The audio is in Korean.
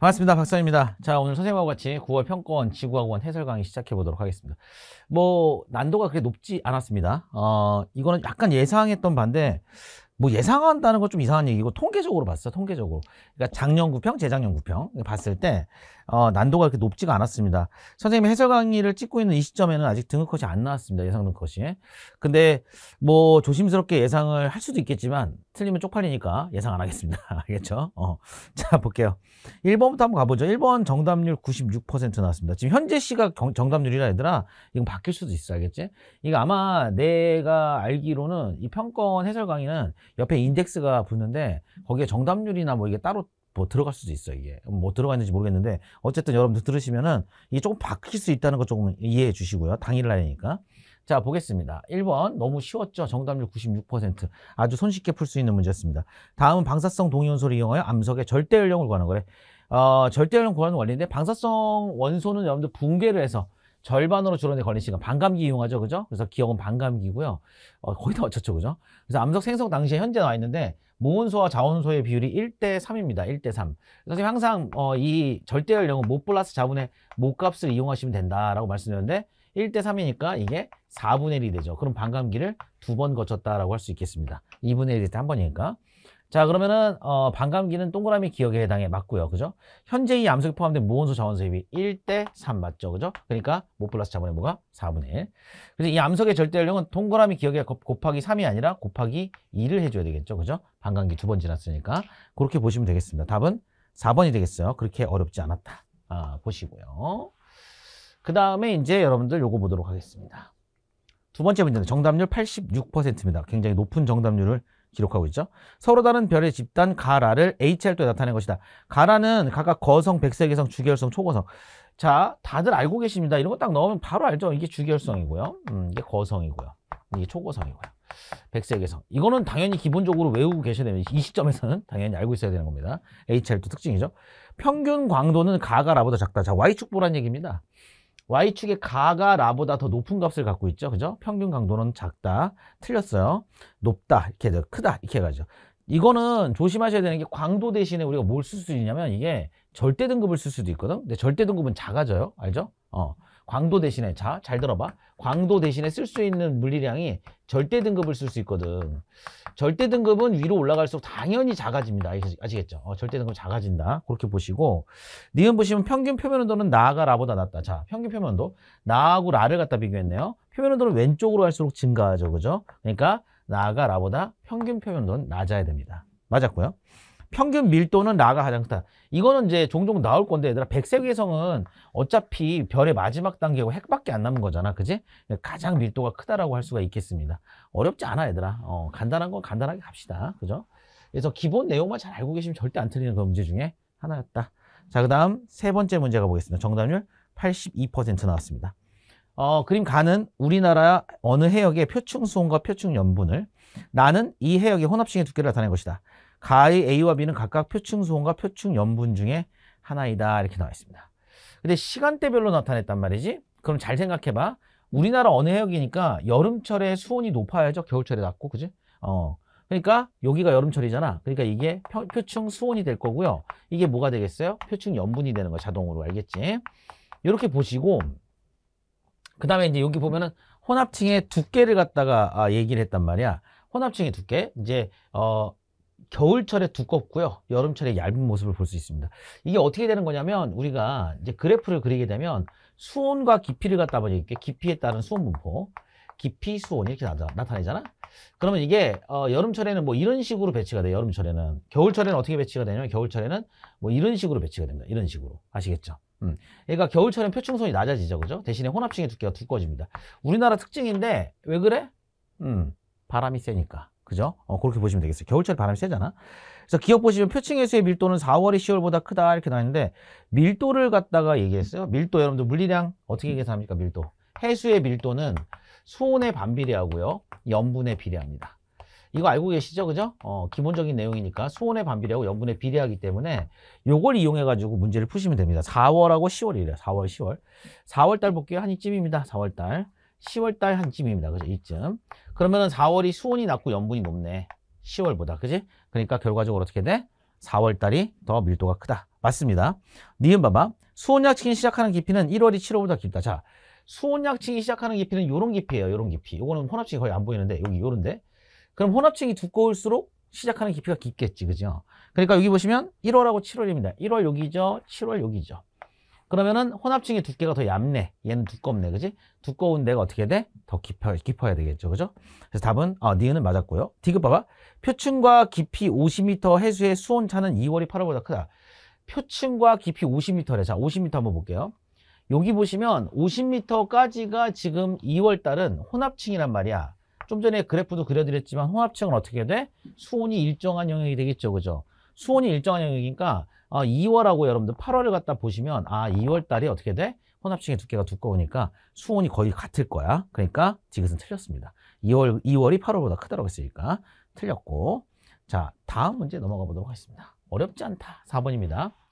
반갑습니다. 박사입니다 자, 오늘 선생님하고 같이 9월 평권 지구학원 해설 강의 시작해 보도록 하겠습니다. 뭐, 난도가 그렇게 높지 않았습니다. 어, 이거는 약간 예상했던 반대 뭐 예상한다는 건 좀 이상한 얘기고 통계적으로 봤어 통계적으로 그러니까 작년 구평 재작년 구평 봤을 때 어, 난도가 그렇게 높지가 않았습니다 선생님이 해설 강의를 찍고 있는 이 시점에는 아직 등급컷이 안 나왔습니다 예상 등급컷이 근데 뭐 조심스럽게 예상을 할 수도 있겠지만 틀리면 쪽팔리니까 예상 안 하겠습니다 알겠죠? 어. 자 볼게요 1번부터 한번 가보죠 1번 정답률 96% 나왔습니다 지금 현재 시각 경, 정답률이라 얘들아 이건 바뀔 수도 있어 알겠지? 이거 아마 내가 알기로는 이 평권 해설 강의는 옆에 인덱스가 붙는데 거기에 정답률이나 뭐 이게 따로 뭐 들어갈 수도 있어요 이게 뭐 들어가 있는지 모르겠는데 어쨌든 여러분들 들으시면은 이게 조금 바뀔 수 있다는 거 조금 이해해 주시고요 당일날이니까 자 보겠습니다 1번 너무 쉬웠죠 정답률 96% 아주 손쉽게 풀 수 있는 문제였습니다 다음은 방사성 동위원소를 이용하여 암석의 절대연령을 구하는 거래 어, 절대연령 구하는 원리인데 방사성 원소는 여러분들 붕괴를 해서 절반으로 줄어든 걸린 시간. 반감기 이용하죠. 그죠? 그래서 기억은 반감기고요. 어, 거의 다 맞췄죠. 그죠? 그래서 암석 생성 당시에 현재 나와 있는데 모은소와 자원소의 비율이 1대 3입니다. 1대 3. 선생님 항상 어, 이 절대연령은 모 플러스 자분의 모값을 이용하시면 된다라고 말씀드렸는데 1대 3이니까 이게 4분의 1이 되죠. 그럼 반감기를 두 번 거쳤다라고 할 수 있겠습니다. 2분의 1일 한 번이니까. 자 그러면은 어, 반감기는 동그라미 기억에 해당해 맞고요 그죠 현재 이 암석이 포함된 모온소 자원소 수비 1대 3 맞죠 그죠 그러니까 모 플러스 자본의 뭐가 4분의 1 그래서 이 암석의 절대 연령은 동그라미 기억에 곱하기 3이 아니라 곱하기 2를 해줘야 되겠죠 그죠 반감기 두 번 지났으니까 그렇게 보시면 되겠습니다 답은 4번이 되겠어요 그렇게 어렵지 않았다 아, 보시고요 그 다음에 이제 여러분들 요거 보도록 하겠습니다 두 번째 문제는 정답률 86%입니다 굉장히 높은 정답률을 기록하고 있죠. 서로 다른 별의 집단 가라를 h l 도에 나타낸 것이다. 가라는 각각 거성, 백색이성, 주결성 초거성. 자, 다들 알고 계십니다. 이런 거 딱 넣으면 바로 알죠. 이게 주결성이고요 음, 이게 거성이고요. 이게 초거성이고요. 백색에성 이거는 당연히 기본적으로 외우고 계셔야 됩니다 이 시점에서는 당연히 알고 있어야 되는 겁니다 h l 도 특징이죠 평균 광도는 가가라보다 작다 자 Y축 보란 얘기입니다 Y축의 가가 라보다 더 높은 값을 갖고 있죠. 그죠? 평균 강도는 작다. 틀렸어요. 높다. 이렇게 해서 크다. 이렇게 해 가죠. 이거는 조심하셔야 되는 게 광도 대신에 우리가 뭘 쓸 수 있냐면 이게 절대 등급을 쓸 수도 있거든. 근데 절대 등급은 작아져요. 알죠? 어. 광도 대신에 자, 잘 들어봐. 광도 대신에 쓸 수 있는 물리량이 절대 등급을 쓸 수 있거든. 절대 등급은 위로 올라갈수록 당연히 작아집니다. 아시겠죠? 어, 절대 등급 작아진다. 그렇게 보시고 니은 보시면 평균 표면 온도는 나가 라보다 낮다. 자, 평균 표면 온도 나하고 라를 갖다 비교했네요. 표면 온도는 왼쪽으로 갈수록 증가하죠. 그죠? 그러니까 나가 라보다 평균 표면 온도는 낮아야 됩니다. 맞았고요. 평균 밀도는 라가 가장 크다. 이거는 이제 종종 나올 건데 얘들아 백색 위성은 어차피 별의 마지막 단계고 핵밖에 안 남은 거잖아. 그지? 가장 밀도가 크다라고 할 수가 있겠습니다. 어렵지 않아 얘들아. 어, 간단한 건 간단하게 갑시다. 그죠? 그래서 기본 내용만 잘 알고 계시면 절대 안 틀리는 그 문제 중에 하나였다. 자, 그 다음 세 번째 문제가 보겠습니다. 정답률 82% 나왔습니다. 어, 그림 가는 우리나라 어느 해역의 표층 수온과 표층 연분을 나는 이 해역의 혼합층의 두께를 나타낸 것이다. 가의 A와 B는 각각 표층수온과 표층연분 중에 하나이다 이렇게 나와 있습니다. 근데 시간대별로 나타냈단 말이지. 그럼 잘 생각해봐. 우리나라 어느 해역이니까 여름철에 수온이 높아야죠. 겨울철에 낮고 그지? 어. 그러니까 여기가 여름철이잖아. 그러니까 이게 표, 표층 수온이 될 거고요. 이게 뭐가 되겠어요? 표층 염분이 되는 거 자동으로 알겠지? 이렇게 보시고 그 다음에 이제 여기 보면은 혼합층의 두께를 갖다가 아, 얘기를 했단 말이야. 혼합층의 두께 이제 어 겨울철에 두껍고요. 여름철에 얇은 모습을 볼 수 있습니다. 이게 어떻게 되는 거냐면 우리가 이제 그래프를 그리게 되면 수온과 깊이를 갖다 보니까 깊이에 따른 수온 분포, 깊이 수온 이렇게 나타내잖아. 그러면 이게 어, 여름철에는 뭐 이런 식으로 배치가 돼요. 여름철에는 겨울철에는 어떻게 배치가 되냐면 겨울철에는 뭐 이런 식으로 배치가 됩니다. 이런 식으로 아시겠죠? 음. 그러니까 겨울철엔 표층선이 낮아지죠, 그죠? 대신에 혼합층의 두께가 두꺼워집니다. 우리나라 특징인데 왜 그래? 음, 바람이 세니까. 그죠? 어, 그렇게 보시면 되겠어요. 겨울철 바람이 세잖아. 그래서 기억 보시면 표층해수의 밀도는 4월이 10월보다 크다 이렇게 나왔는데 밀도를 갖다가 얘기했어요. 밀도 여러분들 물리량 어떻게 음. 계산합니까? 밀도. 해수의 밀도는 수온의 반비례하고요. 염분의 비례합니다. 이거 알고 계시죠? 그죠? 어, 기본적인 내용이니까 수온의 반비례하고 염분의 비례하기 때문에 요걸 이용해가지고 문제를 푸시면 됩니다. 4월하고 10월이래요. 4월, 10월. 4월달 볼게요. 한 이쯤입니다. 4월달. 10월달 한쯤입니다. 그죠? 이쯤. 그러면은 4월이 수온이 낮고 염분이 높네. 10월보다. 그지? 그러니까 결과적으로 어떻게 돼? 4월달이 더 밀도가 크다. 맞습니다. 니은 봐봐. 수온약칭이 시작하는 깊이는 1월이 7월보다 깊다. 자, 수온약칭이 시작하는 깊이는 요런 깊이에요 요런 깊이. 요거는 혼합층이 거의 안 보이는데 여기 요런데. 그럼 혼합층이 두꺼울수록 시작하는 깊이가 깊겠지. 그죠? 그러니까 여기 보시면 1월하고 7월입니다. 1월 여기죠. 7월 여기죠. 그러면은 혼합층의 두께가 더 얇네. 얘는 두껍네. 그지? 두꺼운 데가 어떻게 돼? 더 깊어, 깊어야 되겠죠. 그죠? 그래서 답은, 어, 니은은 맞았고요. 디귿 봐봐. 표층과 깊이 50m 해수의 수온차는 2월이 8월보다 크다. 표층과 깊이 50m래. 자, 50m 한번 볼게요. 여기 보시면 50m까지가 지금 2월 달은 혼합층이란 말이야. 좀 전에 그래프도 그려드렸지만 혼합층은 어떻게 돼? 수온이 일정한 영역이 되겠죠. 그죠? 수온이 일정한 영역이니까 그러니까, 어, 2월하고 여러분들 8월을 갖다 보시면 아 2월 달이 어떻게 돼? 혼합층의 두께가 두꺼우니까 수온이 거의 같을 거야. 그러니까 디귿은 틀렸습니다. 2월, 2월이 8월보다 크다고 라 했으니까 틀렸고 자 다음 문제 넘어가 보도록 하겠습니다. 어렵지 않다. 4번입니다.